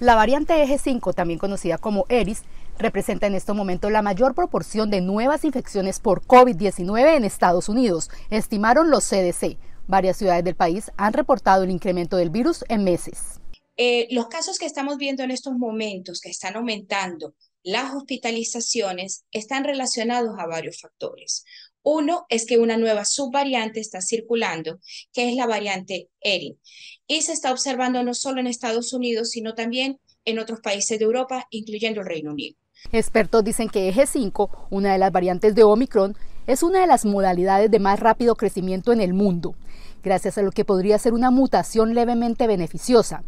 La variante eg 5, también conocida como ERIS, representa en estos momentos la mayor proporción de nuevas infecciones por COVID-19 en Estados Unidos, estimaron los CDC. Varias ciudades del país han reportado el incremento del virus en meses. Eh, los casos que estamos viendo en estos momentos, que están aumentando, las hospitalizaciones están relacionados a varios factores. Uno es que una nueva subvariante está circulando, que es la variante Erin, y se está observando no solo en Estados Unidos, sino también en otros países de Europa, incluyendo el Reino Unido. Expertos dicen que eg 5, una de las variantes de Omicron, es una de las modalidades de más rápido crecimiento en el mundo, gracias a lo que podría ser una mutación levemente beneficiosa,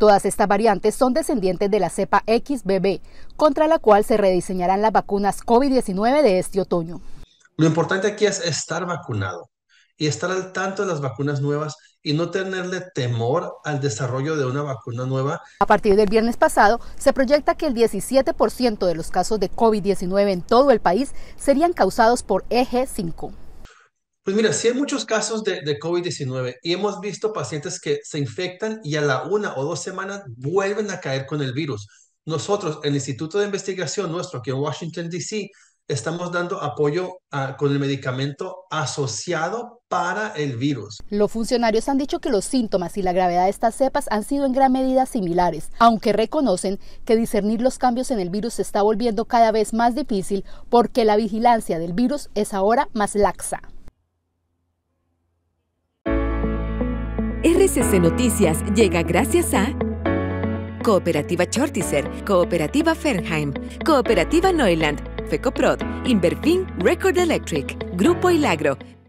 Todas estas variantes son descendientes de la cepa XBB, contra la cual se rediseñarán las vacunas COVID-19 de este otoño. Lo importante aquí es estar vacunado y estar al tanto de las vacunas nuevas y no tenerle temor al desarrollo de una vacuna nueva. A partir del viernes pasado, se proyecta que el 17% de los casos de COVID-19 en todo el país serían causados por EG5. Pues mira, sí hay muchos casos de, COVID-19 y hemos visto pacientes que se infectan y a la una o dos semanas vuelven a caer con el virus. Nosotros, el Instituto de Investigación nuestro aquí en Washington, D.C., estamos dando apoyo con el medicamento asociado para el virus. Los funcionarios han dicho que los síntomas y la gravedad de estas cepas han sido en gran medida similares, aunque reconocen que discernir los cambios en el virus se está volviendo cada vez más difícil porque la vigilancia del virus es ahora más laxa. RCC Noticias llega gracias a Cooperativa Chortiser, Cooperativa Fernheim, Cooperativa Neuland, FECOPROD, Inverfin Record Electric, Grupo Ilagro,